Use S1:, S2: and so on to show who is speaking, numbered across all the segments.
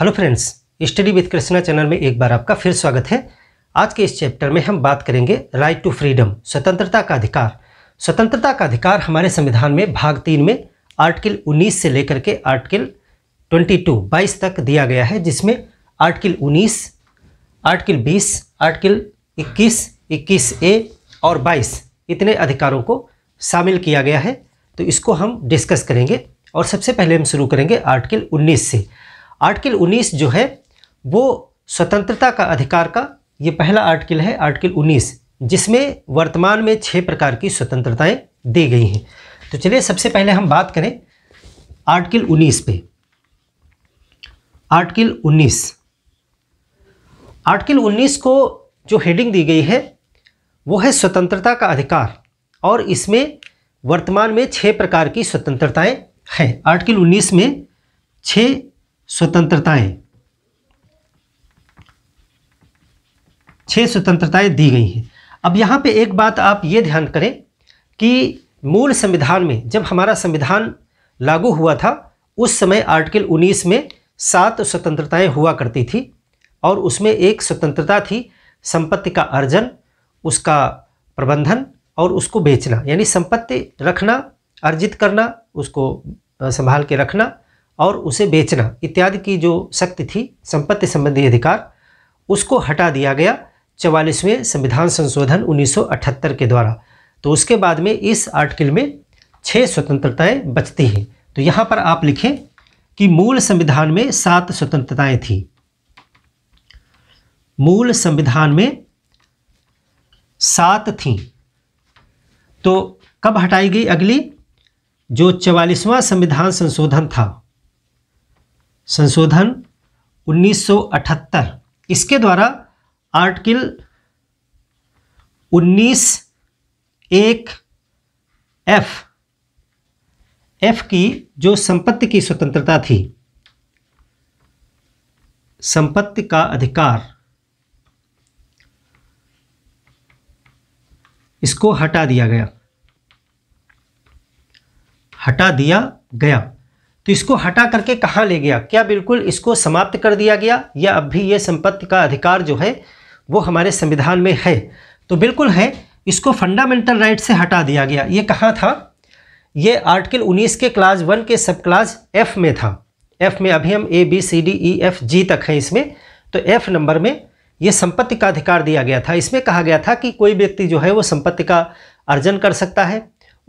S1: hello friends study with Krishna channel में एक बार आपका फिर स्वागत है आज के इस चैप्टर में हम बात करेंगे राइट टू फ्रीडम स्वतंत्रता का अधिकार स्वतंत्रता का अधिकार हमारे संविधान में भाग तीन में आर्टिकल 19 से लेकर के आर्टिकल 22 22 तक दिया गया है जिसमें आर्टिकल 19 आर्टिकल 20 आर्टिकल 21 21 ए और 22 इतने अधिकारों को शामिल किया गया है तो इसको हम डिस्कस करेंगे और सबसे पहले हम शुरू करेंगे आर्टिकल 19 से आर्टिकल 19 जो है वो स्वतंत्रता का अधिकार का ये पहला आर्टिकल है आर्टिकल 19 जिसमें वर्तमान में छः प्रकार की स्वतंत्रताएं दी गई हैं तो चलिए सबसे पहले हम बात करें आर्टिकल 19 पे आर्टिकल 19 आर्टिकल 19 को जो हेडिंग दी गई है वो है स्वतंत्रता का अधिकार और इसमें वर्तमान में छः प्रकार की स्वतंत्रताएं हैं आर्टिकल 19 में छह स्वतंत्रताएं छह स्वतंत्रताएं दी गई हैं अब यहाँ पे एक बात आप ये ध्यान करें कि मूल संविधान में जब हमारा संविधान लागू हुआ था उस समय आर्टिकल 19 में सात स्वतंत्रताएं हुआ करती थी और उसमें एक स्वतंत्रता थी संपत्ति का अर्जन उसका प्रबंधन और उसको बेचना यानी संपत्ति रखना अर्जित करना उसको संभाल के रखना और उसे बेचना इत्यादि की जो शक्ति थी संपत्ति संबंधी अधिकार उसको हटा दिया गया चवालीसवें संविधान संशोधन 1978 के द्वारा तो उसके बाद में इस आर्टिकल में छः स्वतंत्रताएं बचती हैं तो यहाँ पर आप लिखें कि मूल संविधान में सात स्वतंत्रताएं थी मूल संविधान में सात थीं तो कब हटाई गई अगली जो चवालीसवां संविधान संशोधन था संशोधन 1978 इसके द्वारा आर्टिकल 19 एक एफ एफ की जो संपत्ति की स्वतंत्रता थी संपत्ति का अधिकार इसको हटा दिया गया हटा दिया गया तो इसको हटा करके कहाँ ले गया क्या बिल्कुल इसको समाप्त कर दिया गया या अब भी ये संपत्ति का अधिकार जो है वो हमारे संविधान में है तो बिल्कुल है इसको फंडामेंटल राइट से हटा दिया गया ये कहाँ था ये आर्टिकल 19 के क्लास वन के सब क्लास एफ में था एफ में अभी हम A B C D E F G तक हैं इसमें तो एफ नंबर में ये संपत्ति का अधिकार दिया गया था इसमें कहा गया था कि कोई व्यक्ति जो है वो संपत्ति का अर्जन कर सकता है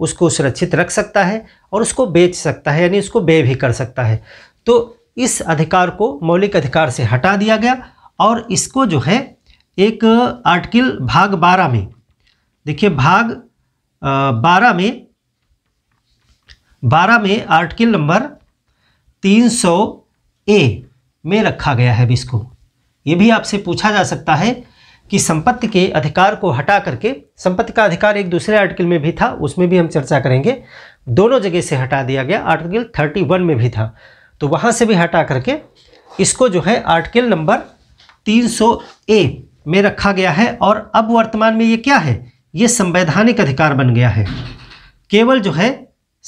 S1: उसको सुरक्षित रख सकता है और उसको बेच सकता है यानी उसको बे भी कर सकता है तो इस अधिकार को मौलिक अधिकार से हटा दिया गया और इसको जो है एक आर्टिकल भाग बारह में देखिए भाग बारह में बारह में आर्टिकल नंबर तीन सौ ए में रखा गया है इसको ये भी आपसे पूछा जा सकता है कि संपत्ति के अधिकार को हटा करके संपत्ति का अधिकार एक दूसरे आर्टिकल में भी था उसमें भी हम चर्चा करेंगे दोनों जगह से हटा दिया गया आर्टिकल 31 में भी था तो वहाँ से भी हटा करके इसको जो है आर्टिकल नंबर 300 ए में रखा गया है और अब वर्तमान में ये क्या है ये संवैधानिक अधिकार बन गया है केवल जो है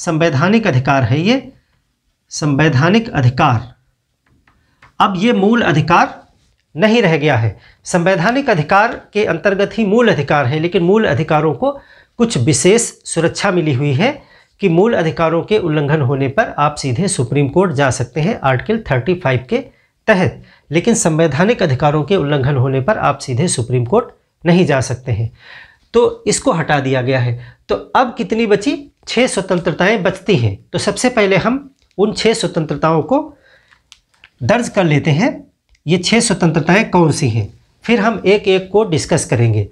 S1: संवैधानिक अधिकार है ये संवैधानिक अधिकार अब ये मूल अधिकार नहीं रह गया है संवैधानिक अधिकार के अंतर्गत ही मूल अधिकार है लेकिन मूल अधिकारों को कुछ विशेष सुरक्षा मिली हुई है कि मूल अधिकारों के उल्लंघन होने पर आप सीधे सुप्रीम कोर्ट जा सकते हैं आर्टिकल 35 के तहत लेकिन संवैधानिक अधिकारों के उल्लंघन होने पर आप सीधे सुप्रीम कोर्ट नहीं जा सकते हैं तो इसको हटा दिया गया है तो अब कितनी बची छः स्वतंत्रताएँ बचती हैं तो सबसे पहले हम उन छः स्वतंत्रताओं को दर्ज कर लेते हैं ये छह स्वतंत्रताएं कौन सी हैं फिर हम एक एक को डिस्कस करेंगे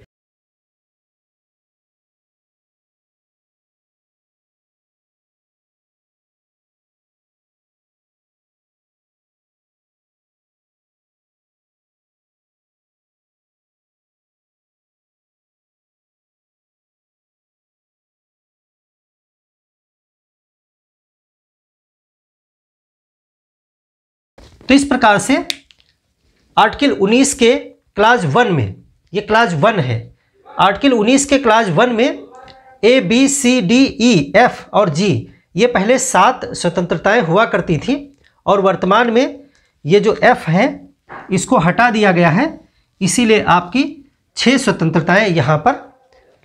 S1: तो इस प्रकार से आर्टिकल 19 के क्लास वन में ये क्लास वन है आर्टिकल 19 के क्लास वन में A B C D E F और जी ये पहले सात स्वतंत्रताएं हुआ करती थी और वर्तमान में ये जो एफ है इसको हटा दिया गया है इसीलिए आपकी छः स्वतंत्रताएं यहाँ पर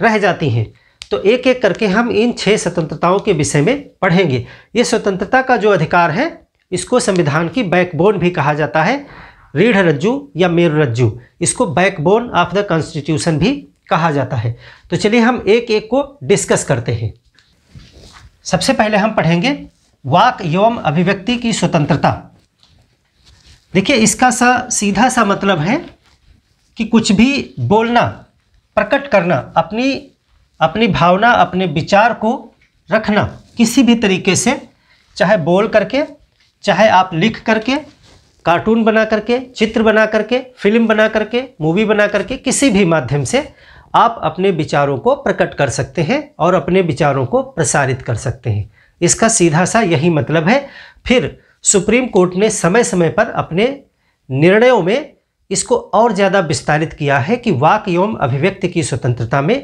S1: रह जाती हैं तो एक एक करके हम इन छः स्वतंत्रताओं के विषय में पढ़ेंगे ये स्वतंत्रता का जो अधिकार है इसको संविधान की बैकबोन भी कहा जाता है रीढ़ रज्जु या मेरु रज्जु इसको बैकबोन ऑफ द कॉन्स्टिट्यूशन भी कहा जाता है तो चलिए हम एक एक को डिस्कस करते हैं सबसे पहले हम पढ़ेंगे वाक एवं अभिव्यक्ति की स्वतंत्रता देखिए इसका सा सीधा सा मतलब है कि कुछ भी बोलना प्रकट करना अपनी अपनी भावना अपने विचार को रखना किसी भी तरीके से चाहे बोल करके चाहे आप लिख करके कार्टून बना करके चित्र बना करके फिल्म बना करके मूवी बना करके किसी भी माध्यम से आप अपने विचारों को प्रकट कर सकते हैं और अपने विचारों को प्रसारित कर सकते हैं इसका सीधा सा यही मतलब है फिर सुप्रीम कोर्ट ने समय समय पर अपने निर्णयों में इसको और ज़्यादा विस्तारित किया है कि वाक एवं अभिव्यक्ति की स्वतंत्रता में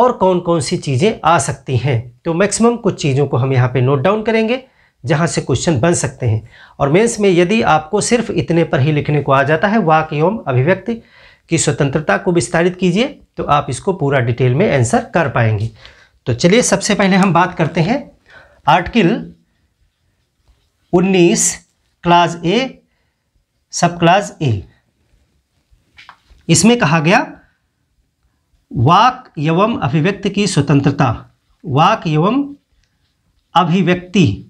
S1: और कौन कौन सी चीज़ें आ सकती हैं तो मैक्सिमम कुछ चीज़ों को हम यहाँ पे नोट डाउन करेंगे जहाँ से क्वेश्चन बन सकते हैं और मेंस में यदि आपको सिर्फ इतने पर ही लिखने को आ जाता है वाक एवं अभिव्यक्ति की स्वतंत्रता को विस्तारित कीजिए तो आप इसको पूरा डिटेल में आंसर कर पाएंगे तो चलिए सबसे पहले हम बात करते हैं आर्टिकल 19 क्लास ए सब क्लास ए इसमें कहा गया वाक एवं अभिव्यक्ति की स्वतंत्रता वाक एवं अभिव्यक्ति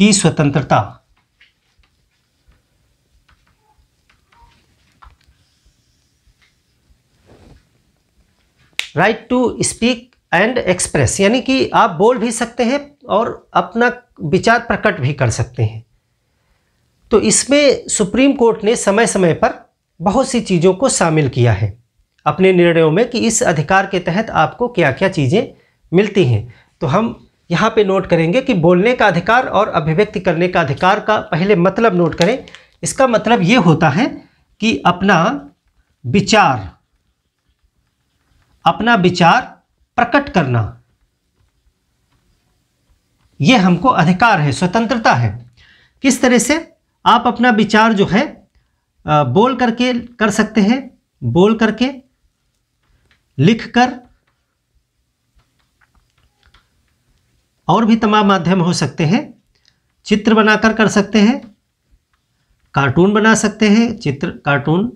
S1: की स्वतंत्रता right to speak and express यानी कि आप बोल भी सकते हैं और अपना विचार प्रकट भी कर सकते हैं तो इसमें सुप्रीम कोर्ट ने समय समय पर बहुत सी चीज़ों को शामिल किया है अपने निर्णयों में कि इस अधिकार के तहत आपको क्या क्या चीज़ें मिलती हैं तो हम यहाँ पे नोट करेंगे कि बोलने का अधिकार और अभिव्यक्ति करने का अधिकार का पहले मतलब नोट करें इसका मतलब ये होता है कि अपना विचार अपना विचार प्रकट करना ये हमको अधिकार है स्वतंत्रता है किस तरह से आप अपना विचार जो है बोल करके कर सकते हैं बोल करके लिख कर और भी तमाम माध्यम हो सकते हैं चित्र बनाकर कर सकते हैं कार्टून बना सकते हैं चित्र कार्टून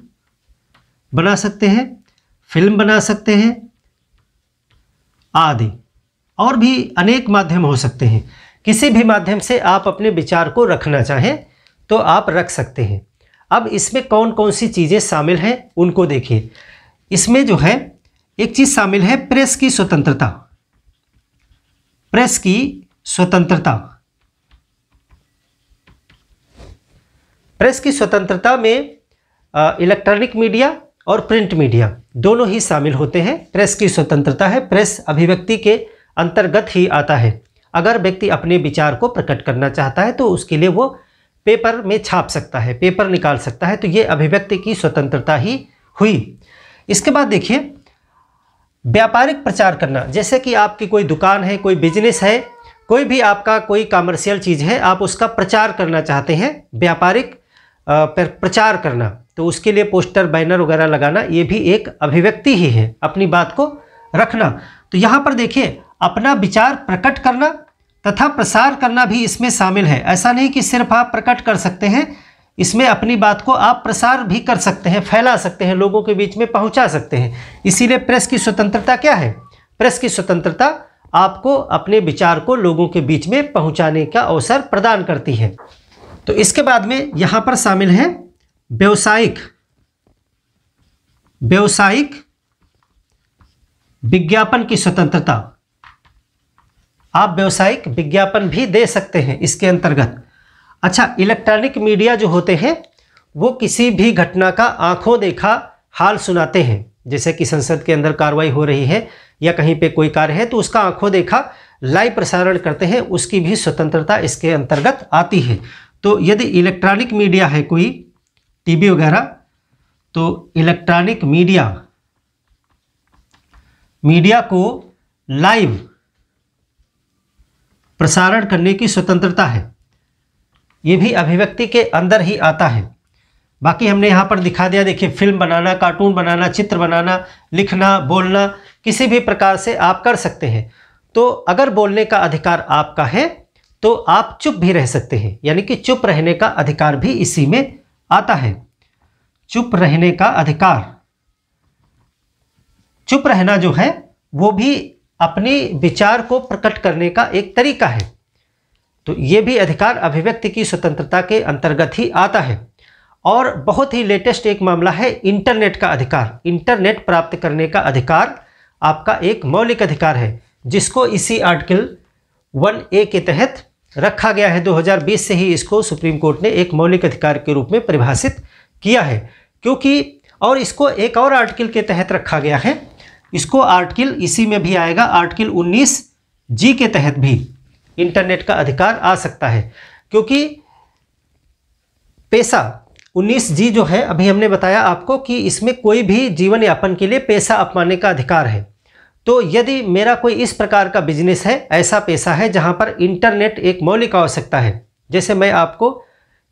S1: बना सकते हैं फिल्म बना सकते हैं आदि और भी अनेक माध्यम हो सकते हैं किसी भी माध्यम से आप अपने विचार को रखना चाहें तो आप रख सकते हैं अब इसमें कौन कौन सी चीज़ें शामिल हैं उनको देखिए इसमें जो है एक चीज़ शामिल है प्रेस की स्वतंत्रता प्रेस की स्वतंत्रता प्रेस की स्वतंत्रता में इलेक्ट्रॉनिक मीडिया और प्रिंट मीडिया दोनों ही शामिल होते हैं प्रेस की स्वतंत्रता है प्रेस अभिव्यक्ति के अंतर्गत ही आता है अगर व्यक्ति अपने विचार को प्रकट करना चाहता है तो उसके लिए वो पेपर में छाप सकता है पेपर निकाल सकता है तो ये अभिव्यक्ति की स्वतंत्रता ही हुई इसके बाद देखिए व्यापारिक प्रचार करना जैसे कि आपकी कोई दुकान है कोई बिजनेस है कोई भी आपका कोई कॉमर्शियल चीज़ है आप उसका प्रचार करना चाहते हैं व्यापारिक प्रचार करना तो उसके लिए पोस्टर बैनर वगैरह लगाना ये भी एक अभिव्यक्ति ही है अपनी बात को रखना तो यहाँ पर देखिए अपना विचार प्रकट करना तथा प्रसार करना भी इसमें शामिल है ऐसा नहीं कि सिर्फ आप प्रकट कर सकते हैं इसमें अपनी बात को आप प्रसार भी कर सकते हैं फैला सकते हैं लोगों के बीच में पहुंचा सकते हैं इसीलिए प्रेस की स्वतंत्रता क्या है प्रेस की स्वतंत्रता आपको अपने विचार को लोगों के बीच में पहुंचाने का अवसर प्रदान करती है तो इसके बाद में यहाँ पर शामिल है व्यवसायिक व्यवसायिक विज्ञापन की स्वतंत्रता आप व्यवसायिक विज्ञापन भी दे सकते हैं इसके अंतर्गत अच्छा इलेक्ट्रॉनिक मीडिया जो होते हैं वो किसी भी घटना का आंखों देखा हाल सुनाते हैं जैसे कि संसद के अंदर कार्रवाई हो रही है या कहीं पे कोई कार्य है तो उसका आंखों देखा लाइव प्रसारण करते हैं उसकी भी स्वतंत्रता इसके अंतर्गत आती है तो यदि इलेक्ट्रॉनिक मीडिया है कोई टीवी वगैरह तो इलेक्ट्रॉनिक मीडिया मीडिया को लाइव प्रसारण करने की स्वतंत्रता है ये भी अभिव्यक्ति के अंदर ही आता है बाकी हमने यहाँ पर दिखा दिया देखिए फिल्म बनाना कार्टून बनाना चित्र बनाना लिखना बोलना किसी भी प्रकार से आप कर सकते हैं तो अगर बोलने का अधिकार आपका है तो आप चुप भी रह सकते हैं यानी कि चुप रहने का अधिकार भी इसी में आता है चुप रहने का अधिकार चुप रहना जो है वो भी अपने विचार को प्रकट करने का एक तरीका है तो ये भी अधिकार अभिव्यक्ति की स्वतंत्रता के अंतर्गत ही आता है और बहुत ही लेटेस्ट एक मामला है इंटरनेट का अधिकार इंटरनेट प्राप्त करने का अधिकार आपका एक मौलिक अधिकार है जिसको इसी आर्टिकल वन ए के तहत रखा गया है 2020 से ही इसको सुप्रीम कोर्ट ने एक मौलिक अधिकार के रूप में परिभाषित किया है क्योंकि और इसको एक और आर्टिकल के तहत रखा गया है इसको आर्टिकल इसी में भी आएगा आर्टिकल 19 जी के तहत भी इंटरनेट का अधिकार आ सकता है क्योंकि पैसा 19 जी जो है अभी हमने बताया आपको कि इसमें कोई भी जीवन यापन के लिए पैसा अपमाने का अधिकार है तो यदि मेरा कोई इस प्रकार का बिजनेस है ऐसा पैसा है जहाँ पर इंटरनेट एक मौलिक आवश्यकता है जैसे मैं आपको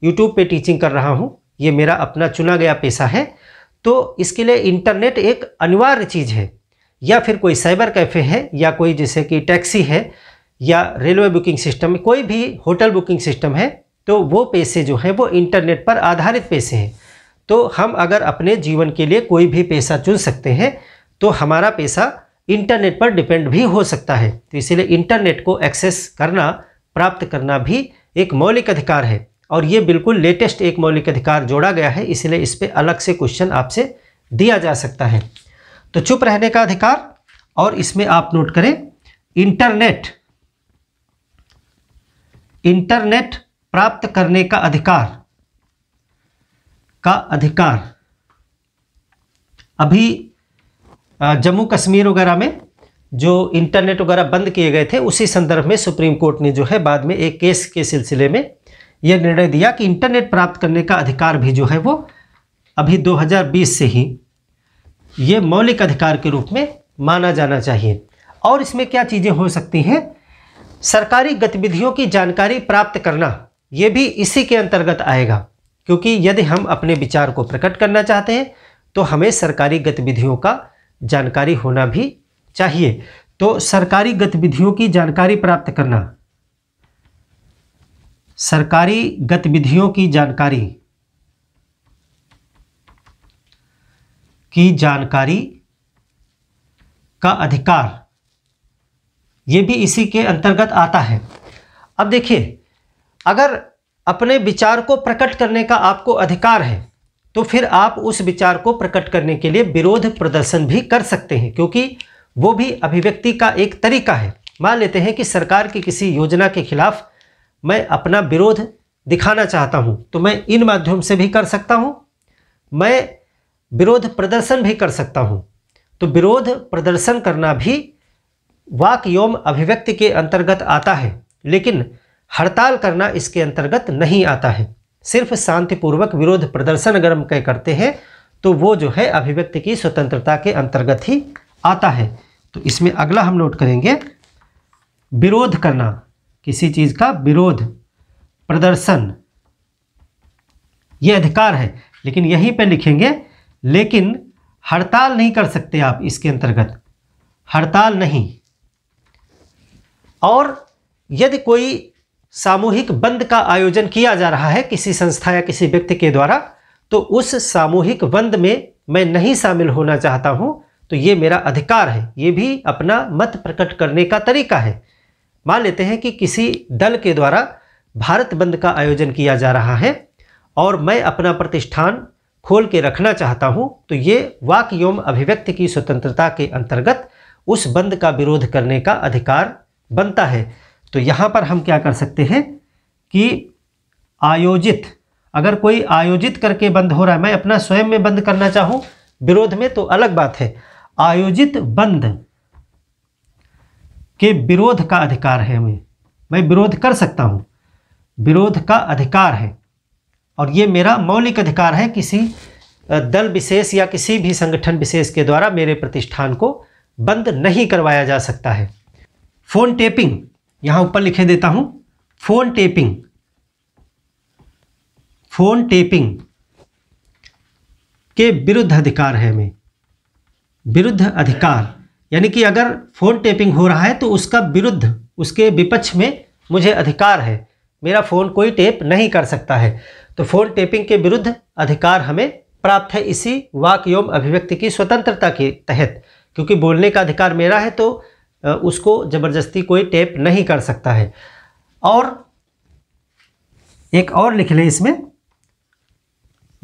S1: यूट्यूब पे टीचिंग कर रहा हूँ ये मेरा अपना चुना गया पैसा है तो इसके लिए इंटरनेट एक अनिवार्य चीज़ है या फिर कोई साइबर कैफ़े है या कोई जैसे कि टैक्सी है या रेलवे बुकिंग सिस्टम कोई भी होटल बुकिंग सिस्टम है तो वो पैसे जो हैं वो इंटरनेट पर आधारित पैसे हैं तो हम अगर अपने जीवन के लिए कोई भी पैसा चुन सकते हैं तो हमारा पैसा इंटरनेट पर डिपेंड भी हो सकता है तो इसीलिए इंटरनेट को एक्सेस करना प्राप्त करना भी एक मौलिक अधिकार है और ये बिल्कुल लेटेस्ट एक मौलिक अधिकार जोड़ा गया है इसलिए इस पर अलग से क्वेश्चन आपसे दिया जा सकता है तो चुप रहने का अधिकार और इसमें आप नोट करें इंटरनेट इंटरनेट प्राप्त करने का अधिकार का अधिकार अभी जम्मू कश्मीर वगैरह में जो इंटरनेट वगैरह बंद किए गए थे उसी संदर्भ में सुप्रीम कोर्ट ने जो है बाद में एक केस के सिलसिले में यह निर्णय दिया कि इंटरनेट प्राप्त करने का अधिकार भी जो है वो अभी 2020 से ही ये मौलिक अधिकार के रूप में माना जाना चाहिए और इसमें क्या चीज़ें हो सकती हैं सरकारी गतिविधियों की जानकारी प्राप्त करना ये भी इसी के अंतर्गत आएगा क्योंकि यदि हम अपने विचार को प्रकट करना चाहते हैं तो हमें सरकारी गतिविधियों का जानकारी होना भी चाहिए तो सरकारी गतिविधियों की जानकारी प्राप्त करना सरकारी गतिविधियों की जानकारी की जानकारी का अधिकार ये भी इसी के अंतर्गत आता है अब देखिए अगर अपने विचार को प्रकट करने का आपको अधिकार है तो फिर आप उस विचार को प्रकट करने के लिए विरोध प्रदर्शन भी कर सकते हैं क्योंकि वो भी अभिव्यक्ति का एक तरीका है मान लेते हैं कि सरकार की किसी योजना के खिलाफ मैं अपना विरोध दिखाना चाहता हूँ तो मैं इन माध्यम से भी कर सकता हूँ मैं विरोध प्रदर्शन भी कर सकता हूँ तो विरोध प्रदर्शन करना भी वाक योम अभिव्यक्ति के अंतर्गत आता है लेकिन हड़ताल करना इसके अंतर्गत नहीं आता है सिर्फ शांतिपूर्वक विरोध प्रदर्शन अगर हम कह करते हैं तो वो जो है अभिव्यक्ति की स्वतंत्रता के अंतर्गत ही आता है तो इसमें अगला हम नोट करेंगे विरोध करना किसी चीज़ का विरोध प्रदर्शन ये अधिकार है लेकिन यहीं पे लिखेंगे लेकिन हड़ताल नहीं कर सकते आप इसके अंतर्गत हड़ताल नहीं और यदि कोई सामूहिक बंद का आयोजन किया जा रहा है किसी संस्था या किसी व्यक्ति के द्वारा तो उस सामूहिक बंद में मैं नहीं शामिल होना चाहता हूँ तो ये मेरा अधिकार है ये भी अपना मत प्रकट करने का तरीका है मान लेते हैं कि किसी दल के द्वारा भारत बंद का आयोजन किया जा रहा है और मैं अपना प्रतिष्ठान खोल के रखना चाहता हूँ तो ये वाक अभिव्यक्ति की स्वतंत्रता के अंतर्गत उस बंद का विरोध करने का अधिकार बनता है तो यहाँ पर हम क्या कर सकते हैं कि आयोजित अगर कोई आयोजित करके बंद हो रहा है मैं अपना स्वयं में बंद करना चाहूँ विरोध में तो अलग बात है आयोजित बंद के विरोध का अधिकार है हमें मैं विरोध कर सकता हूँ विरोध का अधिकार है और ये मेरा मौलिक अधिकार है किसी दल विशेष या किसी भी संगठन विशेष के द्वारा मेरे प्रतिष्ठान को बंद नहीं करवाया जा सकता है फोन टेपिंग यहां ऊपर लिखे देता हूं फोन टेपिंग फोन टेपिंग के विरुद्ध अधिकार है हमें विरुद्ध अधिकार यानी कि अगर फोन टेपिंग हो रहा है तो उसका विरुद्ध उसके विपक्ष में मुझे अधिकार है मेरा फ़ोन कोई टेप नहीं कर सकता है तो फ़ोन टेपिंग के विरुद्ध अधिकार हमें प्राप्त है इसी वाक्योम अभिव्यक्ति की स्वतंत्रता के तहत क्योंकि बोलने का अधिकार मेरा है तो उसको ज़बरदस्ती कोई टेप नहीं कर सकता है और एक और लिख लें इसमें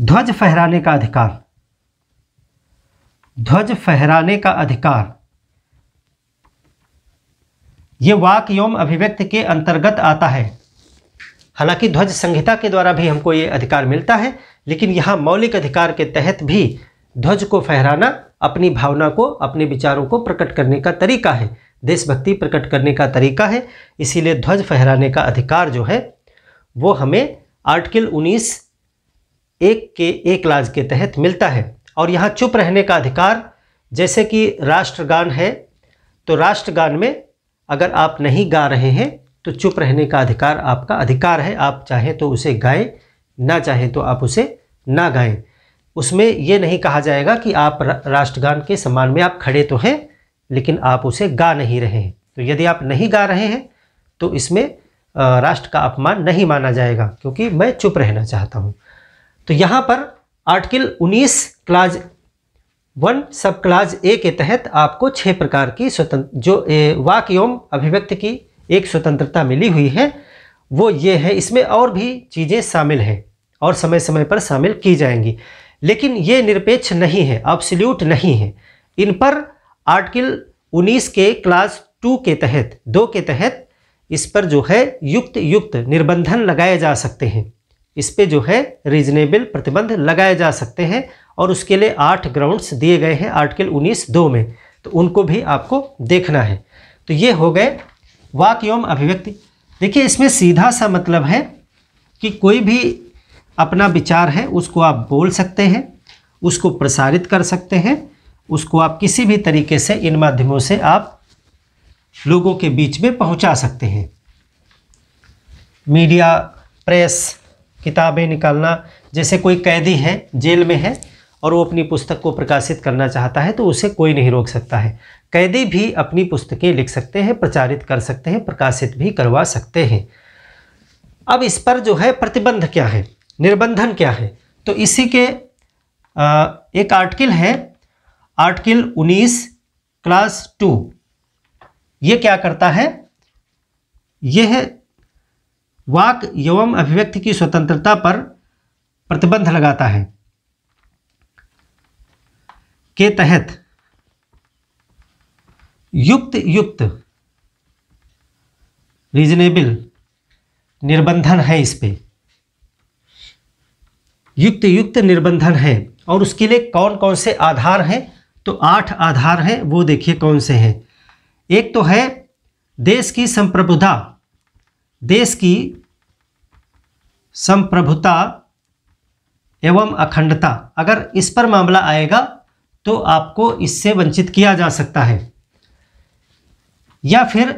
S1: ध्वज फहराने का अधिकार ध्वज फहराने का अधिकार ये वाक योम अभिव्यक्ति के अंतर्गत आता है हालांकि ध्वज संहिता के द्वारा भी हमको ये अधिकार मिलता है लेकिन यहाँ मौलिक अधिकार के तहत भी ध्वज को फहराना अपनी भावना को अपने विचारों को प्रकट करने का तरीका है देशभक्ति प्रकट करने का तरीका है इसीलिए ध्वज फहराने का अधिकार जो है वो हमें आर्टिकल 19 एक के एक लाज के तहत मिलता है और यहाँ चुप रहने का अधिकार जैसे कि राष्ट्रगान है तो राष्ट्रगान में अगर आप नहीं गा रहे हैं तो चुप रहने का अधिकार आपका अधिकार है आप चाहे तो उसे गाएं ना चाहे तो आप उसे ना गाएं उसमें ये नहीं कहा जाएगा कि आप राष्ट्रगान के सम्मान में आप खड़े तो हैं लेकिन आप उसे गा नहीं रहे हैं तो यदि आप नहीं गा रहे हैं तो इसमें राष्ट्र का अपमान नहीं माना जाएगा क्योंकि मैं चुप रहना चाहता हूँ तो यहाँ पर article 19 clause one sub clause A के तहत आपको छः प्रकार की स्वतंत्र जो वाक एवं अभिव्यक्ति की एक स्वतंत्रता मिली हुई है वो ये है इसमें और भी चीज़ें शामिल हैं और समय समय पर शामिल की जाएंगी लेकिन ये निरपेक्ष नहीं है अब नहीं है इन पर आर्टिकल 19 के क्लास टू के तहत दो के तहत इस पर जो है युक्त युक्त निर्बंधन लगाए जा सकते हैं इस पे जो है रीजनेबल प्रतिबंध लगाए जा सकते हैं और उसके लिए आठ ग्राउंड्स दिए गए हैं आर्टिकल 19 दो में तो उनको भी आपको देखना है तो ये हो गए वाक एवं अभिव्यक्ति देखिए इसमें सीधा सा मतलब है कि कोई भी अपना विचार है उसको आप बोल सकते हैं उसको प्रसारित कर सकते हैं उसको आप किसी भी तरीके से इन माध्यमों से आप लोगों के बीच में पहुंचा सकते हैं मीडिया प्रेस किताबें निकालना जैसे कोई कैदी है जेल में है और वो अपनी पुस्तक को प्रकाशित करना चाहता है तो उसे कोई नहीं रोक सकता है कैदी भी अपनी पुस्तकें लिख सकते हैं प्रचारित कर सकते हैं प्रकाशित भी करवा सकते हैं अब इस पर जो है प्रतिबंध क्या है निर्बंधन क्या है तो इसी के एक आर्टिकल है आर्टिकल 19 क्लास टू ये क्या करता है यह वाक एवं अभिव्यक्ति की स्वतंत्रता पर प्रतिबंध लगाता है के तहत युक्त युक्त रीजनेबल निर्बंधन है इस पे युक्त युक्त निर्बंधन है और उसके लिए कौन कौन से आधार हैं तो आठ आधार हैं वो देखिए कौन से हैं एक तो है देश की संप्रभुता देश की संप्रभुता एवं अखंडता अगर इस पर मामला आएगा तो आपको इससे वंचित किया जा सकता है या फिर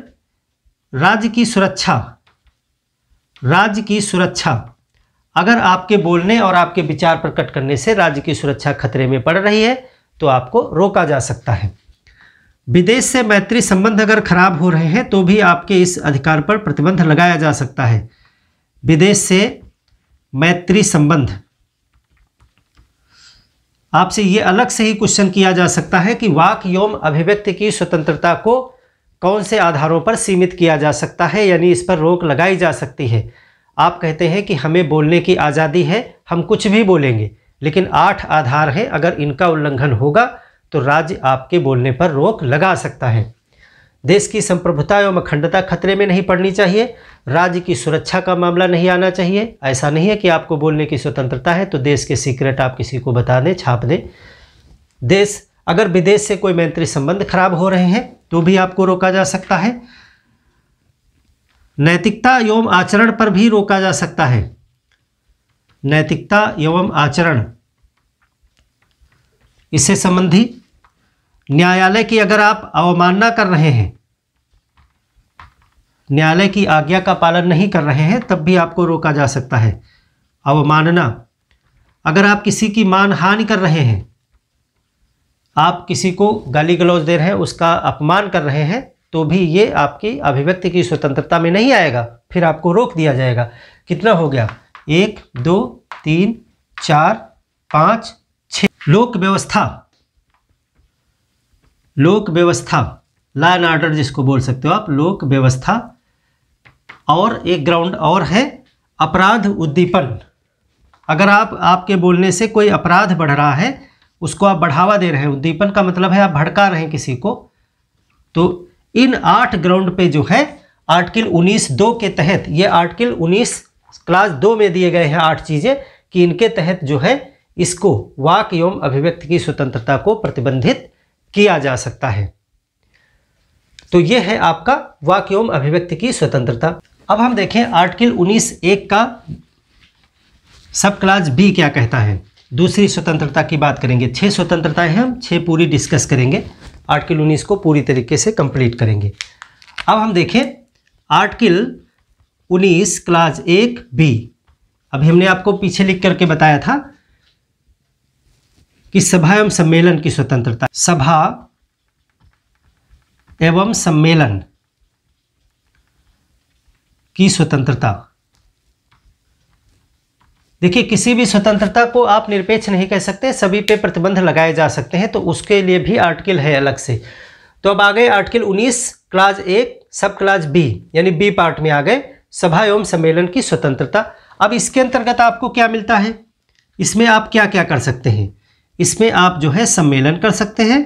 S1: राज्य की सुरक्षा राज्य की सुरक्षा अगर आपके बोलने और आपके विचार प्रकट करने से राज्य की सुरक्षा खतरे में पड़ रही है तो आपको रोका जा सकता है विदेश से मैत्री संबंध अगर खराब हो रहे हैं तो भी आपके इस अधिकार पर प्रतिबंध लगाया जा सकता है विदेश से मैत्री संबंध आपसे ये अलग से ही क्वेश्चन किया जा सकता है कि वाक यौम अभिव्यक्ति की स्वतंत्रता को कौन से आधारों पर सीमित किया जा सकता है यानी इस पर रोक लगाई जा सकती है आप कहते हैं कि हमें बोलने की आज़ादी है हम कुछ भी बोलेंगे लेकिन आठ आधार हैं अगर इनका उल्लंघन होगा तो राज्य आपके बोलने पर रोक लगा सकता है देश की संप्रभुता एवं अखंडता खतरे में नहीं पड़नी चाहिए राज्य की सुरक्षा का मामला नहीं आना चाहिए ऐसा नहीं है कि आपको बोलने की स्वतंत्रता है तो देश के सीक्रेट आप किसी को बता दें छाप दें देश अगर विदेश से कोई मैत्री संबंध खराब हो रहे हैं तो भी आपको रोका जा सकता है नैतिकता एवं आचरण पर भी रोका जा सकता है नैतिकता एवं आचरण इससे संबंधी न्यायालय की अगर आप अवमानना कर रहे हैं न्यायालय की आज्ञा का पालन नहीं कर रहे हैं तब भी आपको रोका जा सकता है अवमानना अगर आप किसी की मान हानि कर रहे हैं आप किसी को गाली गलौज दे रहे हैं उसका अपमान कर रहे हैं तो भी ये आपकी अभिव्यक्ति की स्वतंत्रता में नहीं आएगा फिर आपको रोक दिया जाएगा कितना हो गया एक दो तीन चार पाँच छ लोक व्यवस्था लोक व्यवस्था लाइन एंड ऑर्डर जिसको बोल सकते हो आप लोक व्यवस्था और एक ग्राउंड और है अपराध उद्दीपन अगर आप आपके बोलने से कोई अपराध बढ़ रहा है उसको आप बढ़ावा दे रहे हैं उद्दीपन का मतलब है आप भड़का रहे हैं किसी को तो इन आठ ग्राउंड पे जो है आर्टिकल 19 दो के तहत ये आर्टिकल क्लास दो में दिए गए हैं आठ चीज़ें कि इनके तहत जो है इसको वाक एवं अभिव्यक्ति की स्वतंत्रता को प्रतिबंधित किया जा सकता है तो ये है आपका वाक एवं अभिव्यक्ति की स्वतंत्रता अब हम देखें आर्टिकल उन्नीस एक का सब क्लास बी क्या कहता है दूसरी स्वतंत्रता की बात करेंगे छह स्वतंत्रताएं हम छह पूरी डिस्कस करेंगे आर्टिकल उन्नीस को पूरी तरीके से कंप्लीट करेंगे अब हम देखें आर्टिकल पुलिस क्लास एक बी अभी हमने आपको पीछे लिख करके बताया था कि सभा एवं सम्मेलन की स्वतंत्रता सभा एवं सम्मेलन की स्वतंत्रता देखिए किसी भी स्वतंत्रता को आप निरपेक्ष नहीं कह सकते सभी पे प्रतिबंध लगाए जा सकते हैं तो उसके लिए भी आर्टिकल है अलग से तो अब आ गए आर्टिकल 19 क्लास एक सब क्लास बी यानी बी पार्ट में आ गए सभा एवं सम्मेलन की स्वतंत्रता अब इसके अंतर्गत आपको क्या मिलता है इसमें आप क्या क्या कर सकते हैं इसमें आप जो है सम्मेलन कर सकते हैं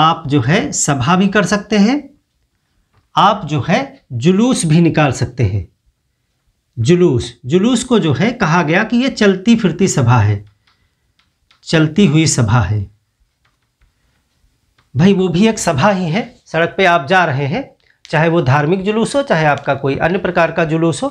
S1: आप जो है सभा भी कर सकते हैं आप जो है जुलूस भी निकाल सकते हैं जुलूस जुलूस को जो है कहा गया कि यह चलती फिरती सभा है चलती हुई सभा है भाई वो भी एक सभा ही है सड़क पे आप जा रहे हैं चाहे वो धार्मिक जुलूस हो चाहे आपका कोई अन्य प्रकार का जुलूस हो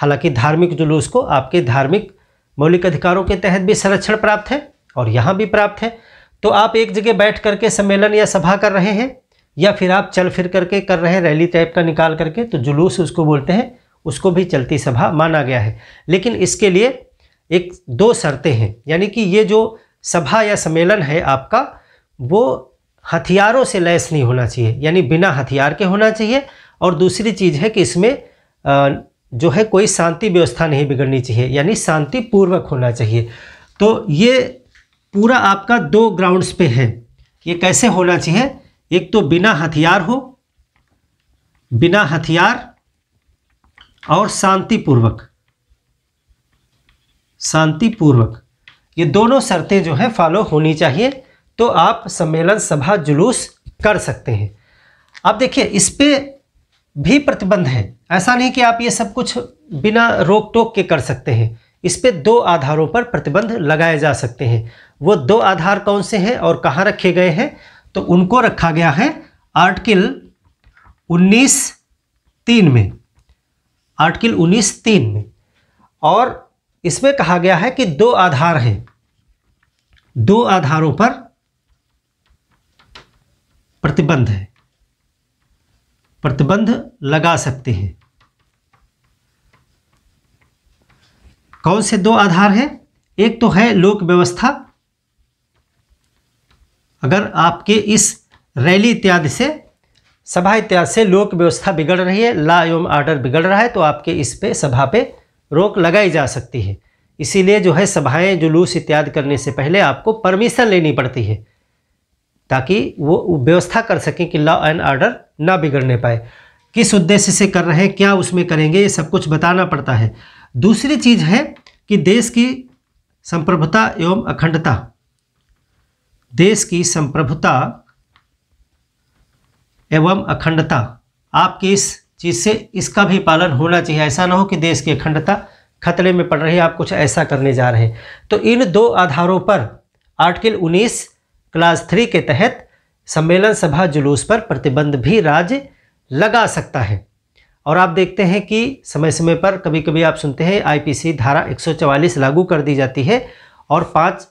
S1: हालांकि धार्मिक जुलूस को आपके धार्मिक मौलिक अधिकारों के तहत भी संरक्षण प्राप्त है और यहाँ भी प्राप्त है तो आप एक जगह बैठ करके सम्मेलन या सभा कर रहे हैं या फिर आप चल फिर करके कर रहे हैं रैली टाइप का निकाल करके तो जुलूस उसको बोलते हैं उसको भी चलती सभा माना गया है लेकिन इसके लिए एक दो शर्तें हैं यानी कि ये जो सभा या सम्मेलन है आपका वो हथियारों से लैस नहीं होना चाहिए यानी बिना हथियार के होना चाहिए और दूसरी चीज़ है कि इसमें जो है कोई शांति व्यवस्था नहीं बिगड़नी चाहिए यानी शांतिपूर्वक होना चाहिए तो ये पूरा आपका दो ग्राउंड्स पे है ये कैसे होना चाहिए एक तो बिना हथियार हो बिना हथियार और शांतिपूर्वक शांतिपूर्वक ये दोनों शर्तें जो है फॉलो होनी चाहिए तो आप सम्मेलन सभा जुलूस कर सकते हैं अब देखिए इस पर भी प्रतिबंध है ऐसा नहीं कि आप ये सब कुछ बिना रोक टोक के कर सकते हैं इस पर दो आधारों पर प्रतिबंध लगाए जा सकते हैं वो दो आधार कौन से हैं और कहाँ रखे गए हैं तो उनको रखा गया है आर्टिकल उन्नीस तीन में आर्टिकल उन्नीस तीन में और इसमें कहा गया है कि दो आधार हैं दो आधारों पर प्रतिबंध है प्रतिबंध लगा सकते हैं कौन से दो आधार हैं एक तो है लोक व्यवस्था अगर आपके इस रैली इत्यादि से सभा इत्यादि से लोक व्यवस्था बिगड़ रही है ला एवं आर्डर बिगड़ रहा है तो आपके इस पे सभा पे रोक लगाई जा सकती है इसीलिए जो है सभाएं जुलूस इत्यादि करने से पहले आपको परमिशन लेनी पड़ती है ताकि वो व्यवस्था कर सकें कि लॉ एंड ऑर्डर ना बिगड़ने पाए किस उद्देश्य से कर रहे हैं क्या उसमें करेंगे ये सब कुछ बताना पड़ता है दूसरी चीज़ है कि देश की संप्रभुता एवं अखंडता देश की संप्रभुता एवं अखंडता आपकी इस चीज़ से इसका भी पालन होना चाहिए ऐसा ना हो कि देश की अखंडता खतरे में पड़ रही है आप कुछ ऐसा करने जा रहे हैं तो इन दो आधारों पर आर्टिकल उन्नीस क्लास थ्री के तहत सम्मेलन सभा जुलूस पर प्रतिबंध भी राज्य लगा सकता है और आप देखते हैं कि समय समय पर कभी कभी आप सुनते हैं आईपीसी धारा 144 लागू कर दी जाती है और पाँच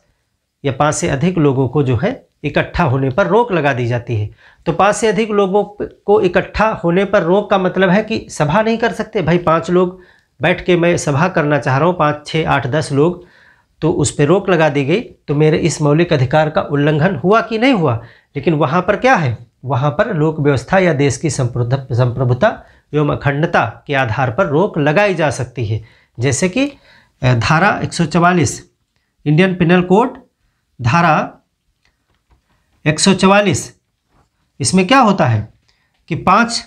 S1: या पाँच से अधिक लोगों को जो है इकट्ठा होने पर रोक लगा दी जाती है तो पाँच से अधिक लोगों को इकट्ठा होने पर रोक का मतलब है कि सभा नहीं कर सकते भाई पाँच लोग बैठ के मैं सभा करना चाह रहा हूँ पाँच छः आठ दस लोग तो उस पर रोक लगा दी गई तो मेरे इस मौलिक अधिकार का उल्लंघन हुआ कि नहीं हुआ लेकिन वहाँ पर क्या है वहाँ पर लोक व्यवस्था या देश की संप्रभुता एवं अखंडता के आधार पर रोक लगाई जा सकती है जैसे कि धारा 144 इंडियन पिनल कोड धारा 144 इसमें क्या होता है कि पांच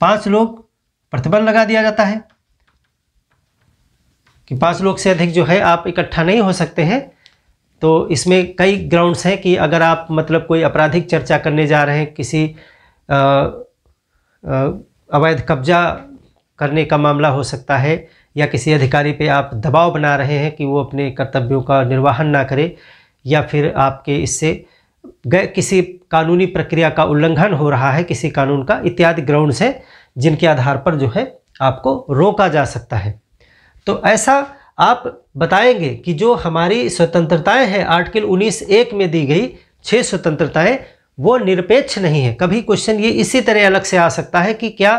S1: पांच लोग प्रतिबंध लगा दिया जाता है कि पाँच लोग से अधिक जो है आप इकट्ठा नहीं हो सकते हैं तो इसमें कई ग्राउंड्स हैं कि अगर आप मतलब कोई आपराधिक चर्चा करने जा रहे हैं किसी अवैध कब्जा करने का मामला हो सकता है या किसी अधिकारी पे आप दबाव बना रहे हैं कि वो अपने कर्तव्यों का निर्वाहन ना करे या फिर आपके इससे किसी कानूनी प्रक्रिया का उल्लंघन हो रहा है किसी कानून का इत्यादि ग्राउंड्स हैं जिनके आधार पर जो है आपको रोका जा सकता है तो ऐसा आप बताएंगे कि जो हमारी स्वतंत्रताएं हैं आर्टिकल 19 एक में दी गई छः स्वतंत्रताएं वो निरपेक्ष नहीं है कभी क्वेश्चन ये इसी तरह अलग से आ सकता है कि क्या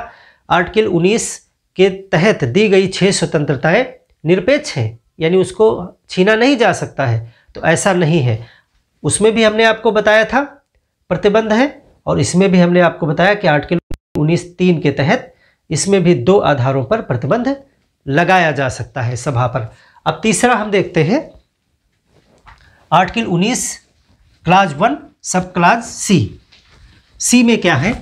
S1: आर्टिकल 19 के तहत दी गई छः स्वतंत्रताएं निरपेक्ष हैं यानी उसको छीना नहीं जा सकता है तो ऐसा नहीं है उसमें भी हमने आपको बताया था प्रतिबंध है और इसमें भी हमने आपको बताया कि आर्टिकल उन्नीस तीन के तहत इसमें भी दो आधारों पर प्रतिबंध लगाया जा सकता है सभा पर अब तीसरा हम देखते हैं article 19 class one sub class C C में क्या है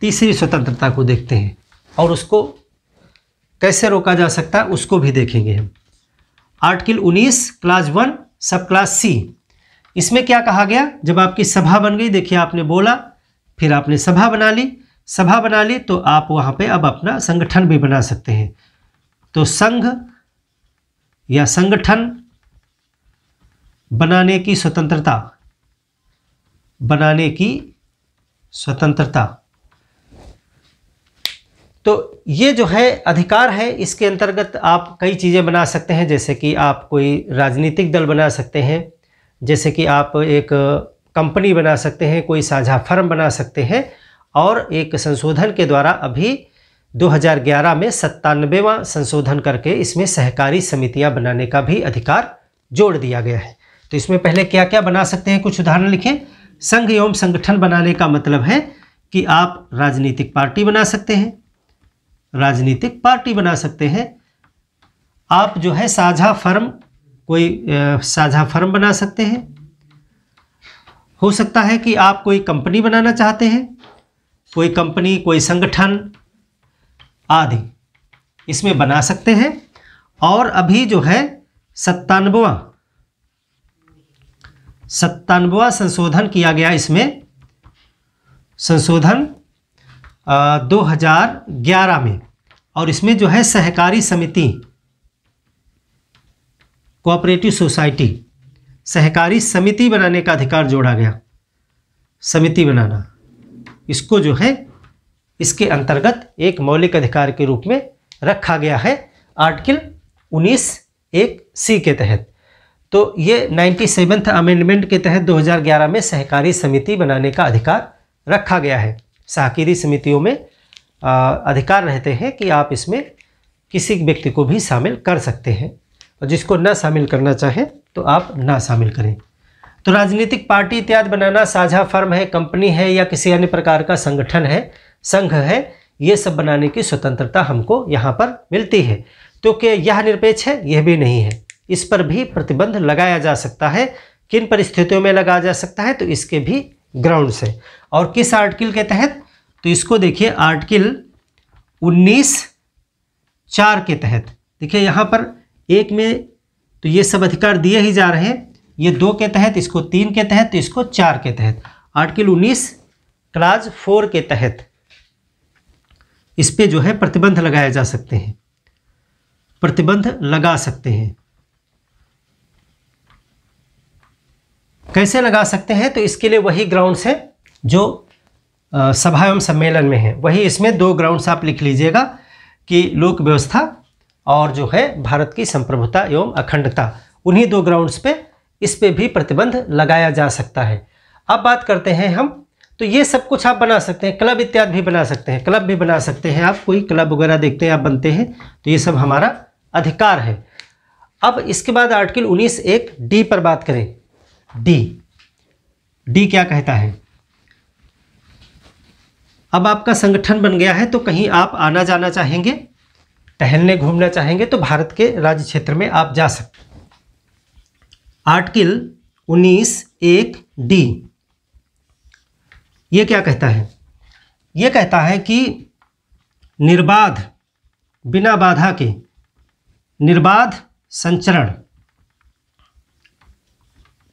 S1: तीसरी स्वतंत्रता को देखते हैं और उसको कैसे रोका जा सकता है उसको भी देखेंगे हम article 19 class one sub class C इसमें क्या कहा गया जब आपकी सभा बन गई देखिए आपने बोला फिर आपने सभा बना ली सभा बना ली तो आप वहाँ पे अब अपना संगठन भी बना सकते हैं तो संघ या संगठन बनाने की स्वतंत्रता बनाने की स्वतंत्रता तो ये जो है अधिकार है इसके अंतर्गत आप कई चीज़ें बना सकते हैं जैसे कि आप कोई राजनीतिक दल बना सकते हैं जैसे कि आप एक कंपनी बना सकते हैं कोई साझा फर्म बना सकते हैं और एक संशोधन के द्वारा अभी 2011 में सत्तानवेवा संशोधन करके इसमें सहकारी समितियां बनाने का भी अधिकार जोड़ दिया गया है तो इसमें पहले क्या क्या बना सकते हैं कुछ उदाहरण लिखें संघ एवं संगठन बनाने का मतलब है कि आप राजनीतिक पार्टी बना सकते हैं राजनीतिक पार्टी बना सकते हैं आप जो है साझा फर्म कोई साझा फर्म बना सकते हैं हो सकता है कि आप कोई कंपनी बनाना चाहते हैं कोई कंपनी कोई संगठन आदि इसमें बना सकते हैं और अभी जो है सत्तानवा सत्तानवा संशोधन किया गया इसमें संशोधन 2011 में और इसमें जो है सहकारी समिति कोऑपरेटिव सोसाइटी सहकारी समिति बनाने का अधिकार जोड़ा गया समिति बनाना इसको जो है इसके अंतर्गत एक मौलिक अधिकार के रूप में रखा गया है आर्टिकल 19 एक सी के तहत तो ये नाइन्टी सेवेंथ अमेंडमेंट के तहत 2011 में सहकारी समिति बनाने का अधिकार रखा गया है सहकारी समितियों में आ, अधिकार रहते हैं कि आप इसमें किसी व्यक्ति को भी शामिल कर सकते हैं और जिसको ना शामिल करना चाहें तो आप ना शामिल करें तो राजनीतिक पार्टी इत्यादि बनाना साझा फर्म है कंपनी है या किसी अन्य प्रकार का संगठन है संघ है ये सब बनाने की स्वतंत्रता हमको यहाँ पर मिलती है तो कि यह निरपेक्ष है यह भी नहीं है इस पर भी प्रतिबंध लगाया जा सकता है किन परिस्थितियों में लगाया जा सकता है तो इसके भी ग्राउंड्स है और किस आर्टिकल के तहत तो इसको देखिए आर्टिकल उन्नीस चार के तहत देखिए यहाँ पर एक में तो ये सब अधिकार दिए ही जा रहे हैं ये दो के तहत इसको तीन के तहत तो इसको चार के तहत आर्टिकल उन्नीस क्लाज फोर के तहत इस पर जो है प्रतिबंध लगाए जा सकते हैं प्रतिबंध लगा सकते हैं कैसे लगा सकते हैं तो इसके लिए वही ग्राउंड्स हैं जो सभा एवं सम्मेलन में है वही इसमें दो ग्राउंड्स आप लिख लीजिएगा कि लोक व्यवस्था और जो है भारत की संप्रभुता एवं अखंडता उन्हीं दो ग्राउंड्स पे इस पे भी प्रतिबंध लगाया जा सकता है अब बात करते हैं हम तो ये सब कुछ आप बना सकते हैं क्लब इत्यादि भी बना सकते हैं क्लब भी बना सकते हैं आप कोई क्लब वगैरह देखते हैं आप बनते हैं तो ये सब हमारा अधिकार है अब इसके बाद आर्टिकल 19 एक डी पर बात करें डी डी क्या कहता है अब आपका संगठन बन गया है तो कहीं आप आना जाना चाहेंगे टहलने घूमना चाहेंगे तो भारत के राज्य क्षेत्र में आप जा सकते आर्टिकल 19 एक डी ये क्या कहता है ये कहता है कि निर्बाध बिना बाधा के निर्बाध संचरण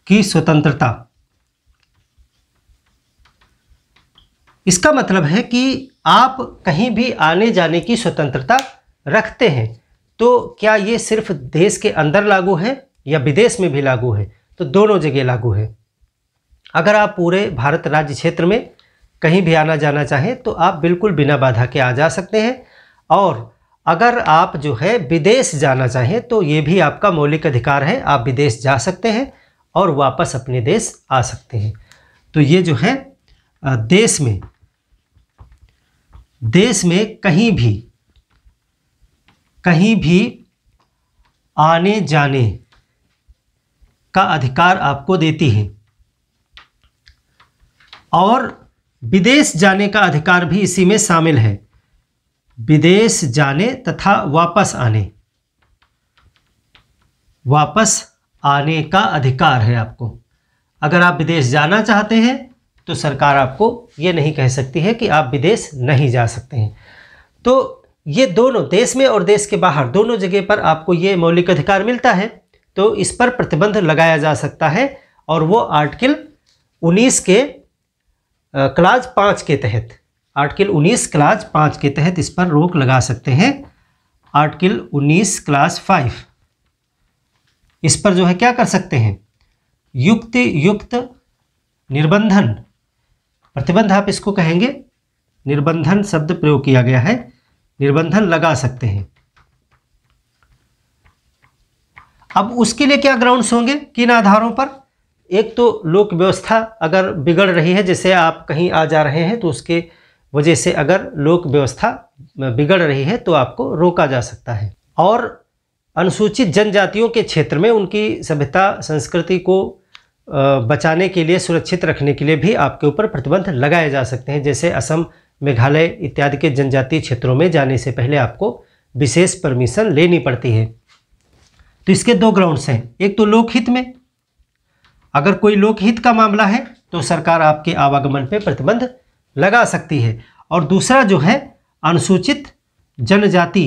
S1: की स्वतंत्रता इसका मतलब है कि आप कहीं भी आने जाने की स्वतंत्रता रखते हैं तो क्या ये सिर्फ देश के अंदर लागू है या विदेश में भी लागू है तो दोनों जगह लागू है अगर आप पूरे भारत राज्य क्षेत्र में कहीं भी आना जाना चाहें तो आप बिल्कुल बिना बाधा के आ जा सकते हैं और अगर आप जो है विदेश जाना चाहें तो ये भी आपका मौलिक अधिकार है आप विदेश जा सकते हैं और वापस अपने देश आ सकते हैं तो ये जो है देश में देश में कहीं भी कहीं भी आने जाने का अधिकार आपको देती है और विदेश जाने का अधिकार भी इसी में शामिल है विदेश जाने तथा वापस आने वापस आने का अधिकार है आपको अगर आप विदेश जाना चाहते हैं तो सरकार आपको ये नहीं कह सकती है कि आप विदेश नहीं जा सकते हैं तो ये दोनों देश में और देश के बाहर दोनों जगह पर आपको ये मौलिक अधिकार मिलता है तो इस पर प्रतिबंध लगाया जा सकता है और वो आर्टिकल 19 के क्लाज पाँच के तहत आर्टिकल उन्नीस क्लाज पाँच के तहत इस पर रोक लगा सकते हैं आर्टिकल उन्नीस क्लास फाइव इस पर जो है क्या कर सकते हैं युक्त युक्त निर्बंधन प्रतिबंध आप इसको कहेंगे निर्बंधन शब्द प्रयोग किया गया है निर्बंधन लगा सकते हैं अब उसके लिए क्या ग्राउंड्स होंगे किन आधारों पर एक तो लोक व्यवस्था अगर बिगड़ रही है जैसे आप कहीं आ जा रहे हैं तो उसके वजह से अगर लोक व्यवस्था बिगड़ रही है तो आपको रोका जा सकता है और अनुसूचित जनजातियों के क्षेत्र में उनकी सभ्यता संस्कृति को बचाने के लिए सुरक्षित रखने के लिए भी आपके ऊपर प्रतिबंध लगाए जा सकते हैं जैसे असम मेघालय इत्यादि के जनजातीय क्षेत्रों में जाने से पहले आपको विशेष परमिशन लेनी पड़ती है तो इसके दो ग्राउंड्स हैं एक तो लोकहित में अगर कोई लोकहित का मामला है तो सरकार आपके आवागमन पर प्रतिबंध लगा सकती है और दूसरा जो है अनुसूचित जनजाति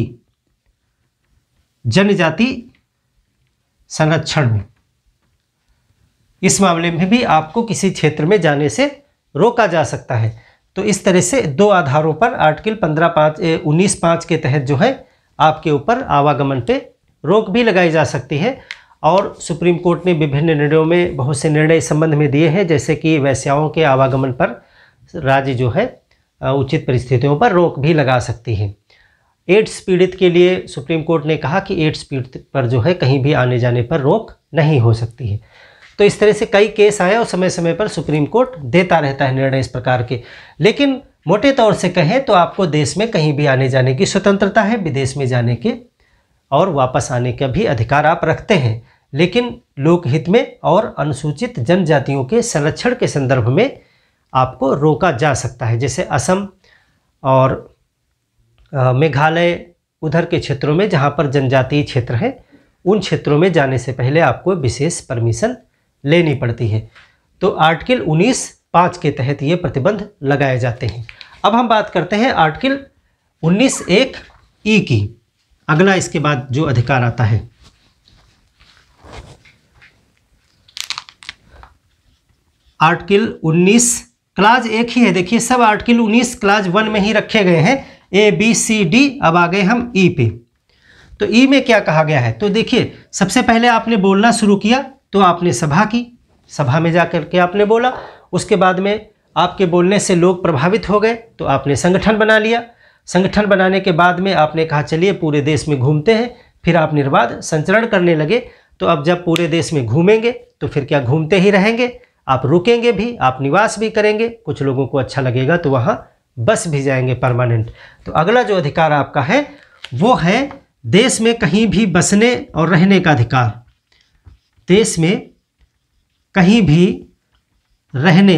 S1: जनजाति संरक्षण में इस मामले में भी आपको किसी क्षेत्र में जाने से रोका जा सकता है तो इस तरह से दो आधारों पर आर्टिकल पंद्रह पाँच उन्नीस पाँच के तहत जो है आपके ऊपर आवागमन पे रोक भी लगाई जा सकती है और सुप्रीम कोर्ट ने विभिन्न निर्णयों में बहुत से निर्णय इस संबंध में दिए हैं जैसे कि वैस्याओं के आवागमन पर राज्य जो है उचित परिस्थितियों पर रोक भी लगा सकती है एड्स पीड़ित के लिए सुप्रीम कोर्ट ने कहा कि एड्स पीड़ित पर जो है कहीं भी आने जाने पर रोक नहीं हो सकती है तो इस तरह से कई केस आए और समय समय पर सुप्रीम कोर्ट देता रहता है निर्णय इस प्रकार के लेकिन मोटे तौर से कहें तो आपको देश में कहीं भी आने जाने की स्वतंत्रता है विदेश में जाने के और वापस आने का भी अधिकार आप रखते हैं लेकिन लोकहित में और अनुसूचित जनजातियों के संरक्षण के संदर्भ में आपको रोका जा सकता है जैसे असम और मेघालय उधर के क्षेत्रों में जहाँ पर जनजातीय क्षेत्र हैं उन क्षेत्रों में जाने से पहले आपको विशेष परमिशन लेनी पड़ती है तो आर्टिकल उन्नीस पाँच के तहत ये प्रतिबंध लगाए जाते हैं अब हम बात करते हैं आर्टिकल उन्नीस एक ई की अगला इसके बाद जो अधिकार आता है आर्टिकल 19 क्लाज एक ही है देखिए सब आर्टिकल 19 क्लाज वन में ही रखे गए हैं ए बी सी डी अब आ गए हम ई e पे तो ई e में क्या कहा गया है तो देखिए सबसे पहले आपने बोलना शुरू किया तो आपने सभा की सभा में जा कर के आपने बोला उसके बाद में आपके बोलने से लोग प्रभावित हो गए तो आपने संगठन बना लिया संगठन बनाने के बाद में आपने कहा चलिए पूरे देश में घूमते हैं फिर आप निर्बाध संचरण करने लगे तो अब जब पूरे देश में घूमेंगे तो फिर क्या घूमते ही रहेंगे आप रुकेंगे भी आप निवास भी करेंगे कुछ लोगों को अच्छा लगेगा तो वहाँ बस भी जाएंगे परमानेंट तो अगला जो अधिकार आपका है वो है देश में कहीं भी बसने और रहने का अधिकार देश में कहीं भी रहने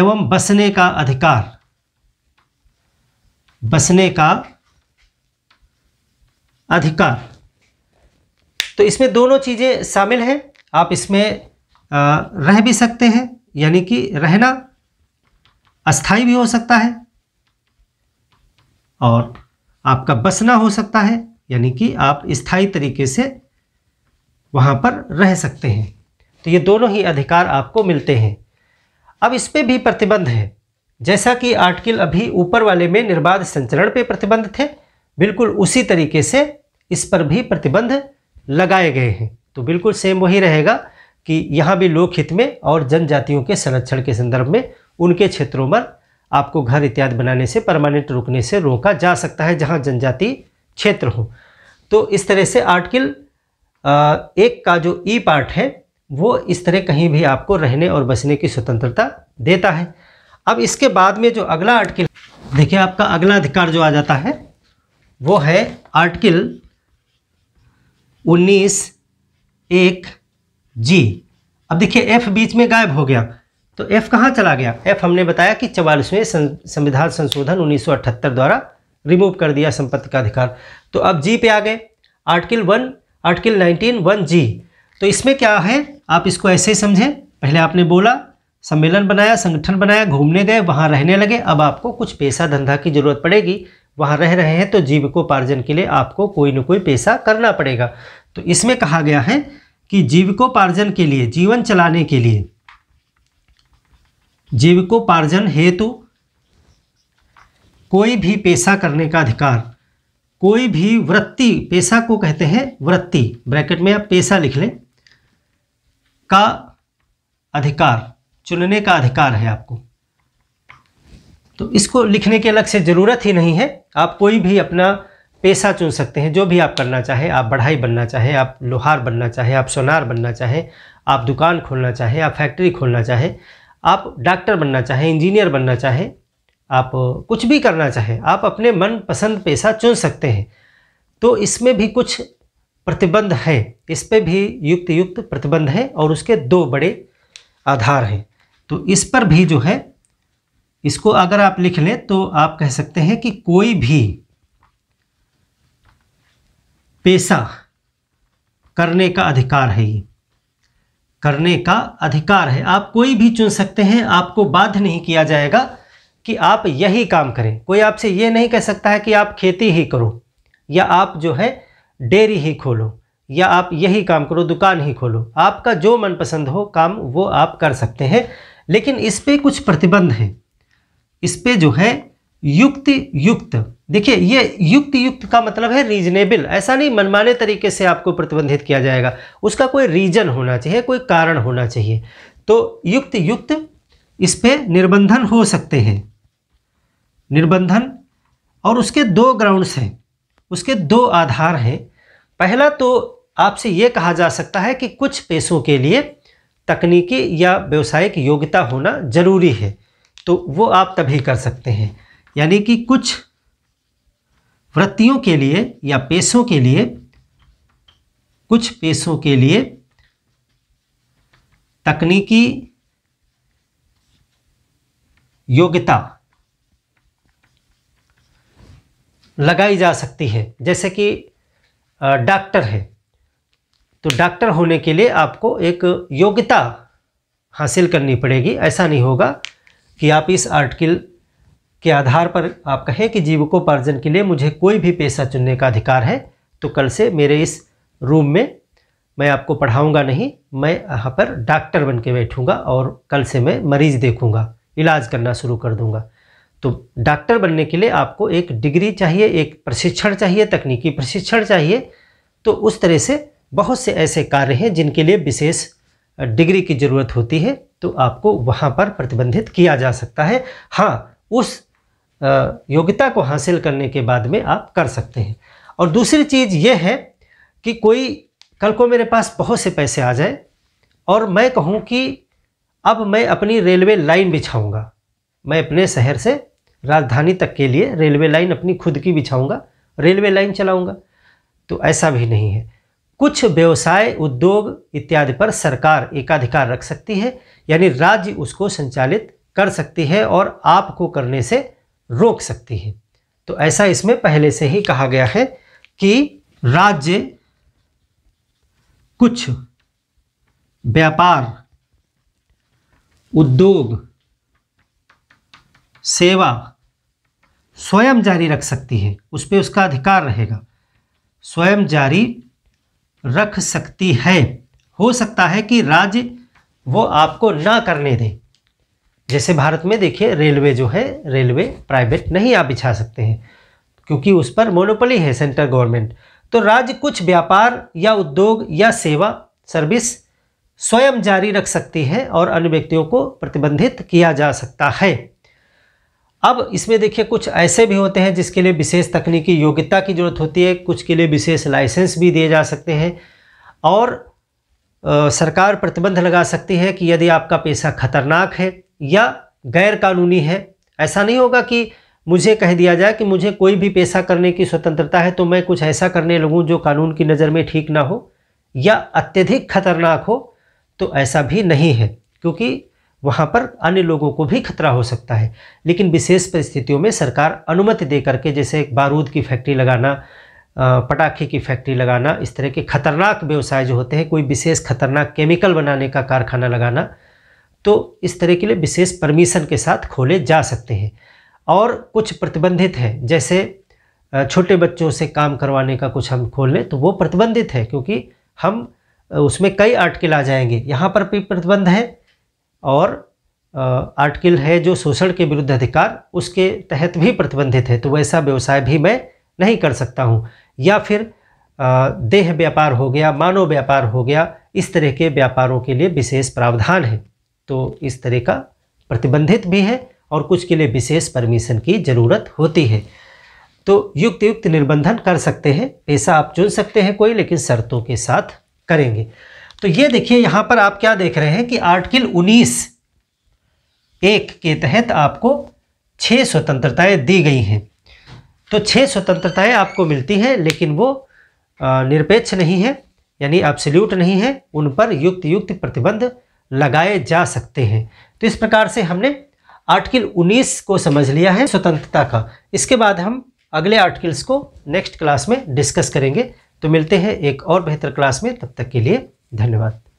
S1: एवं बसने का अधिकार बसने का अधिकार तो इसमें दोनों चीज़ें शामिल हैं आप इसमें रह भी सकते हैं यानी कि रहना अस्थाई भी हो सकता है और आपका बसना हो सकता है यानी कि आप स्थाई तरीके से वहाँ पर रह सकते हैं तो ये दोनों ही अधिकार आपको मिलते हैं अब इस पर भी प्रतिबंध है जैसा कि आर्टिकल अभी ऊपर वाले में निर्बाध संचरण पे प्रतिबंध थे बिल्कुल उसी तरीके से इस पर भी प्रतिबंध लगाए गए हैं तो बिल्कुल सेम वही रहेगा कि यहाँ भी लोकहित में और जनजातियों के संरक्षण के संदर्भ में उनके क्षेत्रों पर आपको घर इत्यादि बनाने से परमानेंट रोकने से रोका जा सकता है जहाँ जनजाति क्षेत्र हो तो इस तरह से आर्टिकल एक का जो ई पार्ट है वो इस तरह कहीं भी आपको रहने और बसने की स्वतंत्रता देता है अब इसके बाद में जो अगला आर्टिकल देखिए आपका अगला अधिकार जो आ जाता है वो है आर्टिकल 19 एक जी अब देखिए एफ बीच में गायब हो गया तो एफ कहाँ चला गया एफ हमने बताया कि चवालीसवें संविधान संशोधन 1978 द्वारा रिमूव कर दिया संपत्ति का अधिकार तो अब जी पे आ गए article one article nineteen one G तो इसमें क्या है आप इसको ऐसे ही समझें पहले आपने बोला सम्मेलन बनाया संगठन बनाया घूमने गए वहाँ रहने लगे अब आपको कुछ पैसा धंधा की ज़रूरत पड़ेगी वहाँ रह रहे हैं तो जीविकोपार्जन के लिए आपको कोई ना कोई पैसा करना पड़ेगा तो इसमें कहा गया है कि जीविकोपार्जन के लिए जीवन चलाने के लिए जीविकोपार्जन हेतु कोई भी पेशा करने का अधिकार कोई भी वृत्ति पेशा को कहते हैं वृत्ति ब्रैकेट में आप पेशा लिख लें का अधिकार चुनने का अधिकार है आपको तो इसको लिखने के अलग से ज़रूरत ही नहीं है आप कोई भी अपना पेशा चुन सकते हैं जो भी आप करना चाहें आप बढ़ाई बनना चाहें आप लोहार बनना चाहें आप सोनार बनना चाहें आप दुकान खोलना चाहें आप फैक्ट्री खोलना चाहें आप डॉक्टर बनना चाहें इंजीनियर बनना चाहें आप कुछ भी करना चाहें आप अपने मन पसंद पेशा चुन सकते हैं तो इसमें भी कुछ प्रतिबंध है इस पर भी युक्त युक्त प्रतिबंध है और उसके दो बड़े आधार हैं तो इस पर भी जो है इसको अगर आप लिख लें तो आप कह सकते हैं कि कोई भी पेशा करने का अधिकार है ये करने का अधिकार है आप कोई भी चुन सकते हैं आपको बाध्य नहीं किया जाएगा कि आप यही काम करें कोई आपसे ये नहीं कह सकता है कि आप खेती ही करो या आप जो है डेयरी ही खोलो या आप यही काम करो दुकान ही खोलो आपका जो मनपसंद हो काम वो आप कर सकते हैं लेकिन इस पर कुछ प्रतिबंध हैं इस पर जो है युक्त युक्त देखिए ये युक्त युक्त का मतलब है रीजनेबल ऐसा नहीं मनमाने तरीके से आपको प्रतिबंधित किया जाएगा उसका कोई रीजन होना चाहिए कोई कारण होना चाहिए तो युक्त युक्त इस पर निर्बंधन हो सकते हैं निर्बंधन और उसके दो ग्राउंड्स हैं उसके दो आधार हैं पहला तो आपसे ये कहा जा सकता है कि कुछ पेशों के लिए तकनीकी या व्यवसायिक योग्यता होना ज़रूरी है तो वो आप तभी कर सकते हैं यानी कि कुछ वृत्तियों के लिए या पेशों के लिए कुछ पेशों के लिए तकनीकी योग्यता लगाई जा सकती है जैसे कि डॉक्टर है तो डॉक्टर होने के लिए आपको एक योग्यता हासिल करनी पड़ेगी ऐसा नहीं होगा कि आप इस आर्टिकल के आधार पर आप कहें कि जीविकोपार्जन के लिए मुझे कोई भी पेशा चुनने का अधिकार है तो कल से मेरे इस रूम में मैं आपको पढ़ाऊंगा नहीं मैं यहाँ पर डॉक्टर बन के बैठूँगा और कल से मैं मरीज़ देखूँगा इलाज करना शुरू कर दूँगा तो डॉक्टर बनने के लिए आपको एक डिग्री चाहिए एक प्रशिक्षण चाहिए तकनीकी प्रशिक्षण चाहिए तो उस तरह से बहुत से ऐसे कार्य हैं जिनके लिए विशेष डिग्री की ज़रूरत होती है तो आपको वहाँ पर प्रतिबंधित किया जा सकता है हाँ उस योग्यता को हासिल करने के बाद में आप कर सकते हैं और दूसरी चीज़ ये है कि कोई कल को मेरे पास बहुत से पैसे आ जाए और मैं कहूँ कि अब मैं अपनी रेलवे लाइन बिछाऊँगा मैं अपने शहर से राजधानी तक के लिए रेलवे लाइन अपनी खुद की बिछाऊँगा रेलवे लाइन चलाऊँगा तो ऐसा भी नहीं है कुछ व्यवसाय उद्योग इत्यादि पर सरकार एकाधिकार रख सकती है यानी राज्य उसको संचालित कर सकती है और आपको करने से रोक सकती है तो ऐसा इसमें पहले से ही कहा गया है कि राज्य कुछ व्यापार उद्योग सेवा स्वयं जारी रख सकती है उस पर उसका अधिकार रहेगा स्वयं जारी रख सकती है हो सकता है कि राज्य वो आपको ना करने दे जैसे भारत में देखिए रेलवे जो है रेलवे प्राइवेट नहीं आप बिछा सकते हैं क्योंकि उस पर मोनोपली है सेंट्रल गवर्नमेंट तो राज्य कुछ व्यापार या उद्योग या सेवा सर्विस स्वयं जारी रख सकती है और अन्य व्यक्तियों को प्रतिबंधित किया जा सकता है अब इसमें देखिए कुछ ऐसे भी होते हैं जिसके लिए विशेष तकनीकी योग्यता की ज़रूरत होती है कुछ के लिए विशेष लाइसेंस भी दिए जा सकते हैं और आ, सरकार प्रतिबंध लगा सकती है कि यदि आपका पैसा खतरनाक है या गैर कानूनी है ऐसा नहीं होगा कि मुझे कह दिया जाए कि मुझे कोई भी पेशा करने की स्वतंत्रता है तो मैं कुछ ऐसा करने लगूँ जो कानून की नज़र में ठीक ना हो या अत्यधिक खतरनाक हो तो ऐसा भी नहीं है क्योंकि वहाँ पर अन्य लोगों को भी खतरा हो सकता है लेकिन विशेष परिस्थितियों में सरकार अनुमति दे करके जैसे बारूद की फैक्ट्री लगाना पटाखे की फैक्ट्री लगाना इस तरह के खतरनाक व्यवसाय जो होते हैं कोई विशेष खतरनाक केमिकल बनाने का कारखाना लगाना तो इस तरह के लिए विशेष परमिशन के साथ खोले जा सकते हैं और कुछ प्रतिबंधित हैं जैसे छोटे बच्चों से काम करवाने का कुछ हम खोल लें तो वो प्रतिबंधित है क्योंकि हम उसमें कई आर्टिकल आ जाएंगे यहाँ पर भी प्रतिबंध है और आर्टिकल है जो शोषण के विरुद्ध अधिकार उसके तहत भी प्रतिबंधित है तो वैसा व्यवसाय भी मैं नहीं कर सकता हूँ या फिर देह व्यापार हो गया मानव व्यापार हो गया इस तरह के व्यापारों के लिए विशेष प्रावधान है तो इस तरह का प्रतिबंधित भी है और कुछ के लिए विशेष परमिशन की ज़रूरत होती है तो युक्त युक्त निर्बंधन कर सकते हैं पैसा आप चुन सकते हैं कोई लेकिन शर्तों के साथ करेंगे तो ये देखिए यहाँ पर आप क्या देख रहे हैं कि आर्टिकल 19 एक के तहत आपको छः स्वतंत्रताएं दी गई हैं तो छः स्वतंत्रताएं आपको मिलती हैं लेकिन वो निरपेक्ष नहीं है यानी आप नहीं है उन पर युक्त युक्त प्रतिबंध लगाए जा सकते हैं तो इस प्रकार से हमने आर्टिकल 19 को समझ लिया है स्वतंत्रता का इसके बाद हम अगले आर्टिकल्स को नेक्स्ट क्लास में डिस्कस करेंगे तो मिलते हैं एक और बेहतर क्लास में तब तक के लिए धन्यवाद